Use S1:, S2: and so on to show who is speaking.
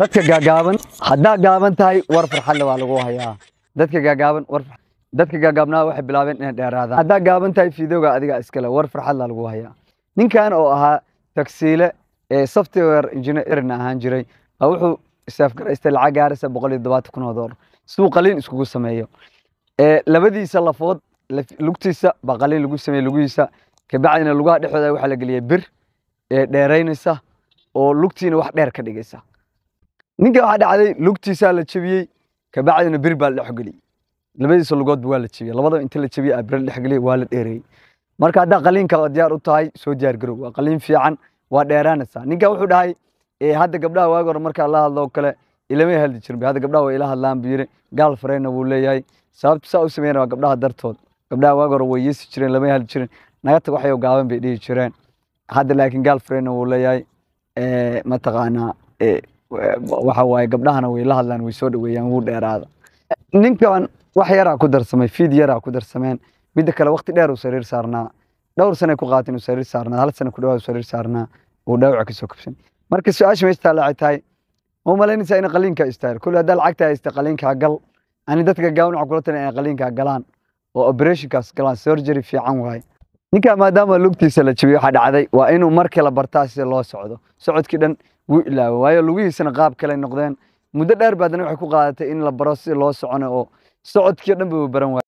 S1: dadka gaagaaban haddaa gaaban tahay war farxadle waa lagu hayaa dadka gaagaaban war dadka gaagaabnaa waxay bilaabeen inay dheeraadaan haddaa gaaban tahay fiidowga adigaa iskale war farxadla lagu hayaa ninkan oo ahaa tagsiile ee software engineer ahaan jiray wuxuu saafgaraystay lacag gaaraysa boqol iyo todobaatan kun oo doolar siduu qaliin iskugu sameeyo labadiisa lafood lugtiisa baa qaliin lagu sameeye lugihiisa kabacdina lugaha dhexdooda waxaa la geliyay bir dheeraynaysa oo lugtiina wax dheer ka dhigaysa ninka waxaa dhacday lugtiisaa la jebiyey kabacdina bir baa la dhexgeliyey labadiisa lugoodba waa la jebiyey labadaba inta la jebiyey bir la dhexgeliyey waa la dheereeyey marka haddaa qaliinka diyaar u tahay soo diyaar garow waa qaliin fiican waa dheeraanaysaa ninka wuxuu dhahay hadda gabdhaha waagi hore markaa la hadloo kale ilama hadli jirin hadda gabdhaha way ila hadlaan buu yiri gaal fareyna wuu leeyahay sababta saa u sameeyeen waa gabdhaha dartood gabdhaha waagi hore way yeesi jireen lama hadli jirin naga tag waxayoo gaaban bay dhihi jireen hadda laakiin gaal fareyna wuu leeyahay mataqaanaa waxa waaye gabdhahana way la hadlaan way soo dhaweeyaan wuu dheeraada ninkan wax yaraa ku darsamay fiid yaraa ku darsameen midda kale wakti dheer uu sariir saarnaa dhowr sana ku qaatin uu sariir saarnaa hal sana ku dhawaad sariir saarnaa uu dhaawaca kasoo kabsan marka su-aasha meesha taalaacay tahay ma malaynaysaa in qaliinka istaayl kule haddaa lacagtaa haysta qaliinkaa gal ani dadka gaawnaca kula tali inay qaliinkaa galaan oo operationkaas galaan surgery fiican waaye ninkaa maadaama lugtiisa la jibiyey waxaa dhacday waa inuu markii la bartaa sida loo socdo socodkii dhan wuu ilaawa waayo lugihiisana qaab kaley noqdeen muddo dheer baadana waxay ku qaadatay in la baro si loo socono oo socodkii o dhan ba baran waay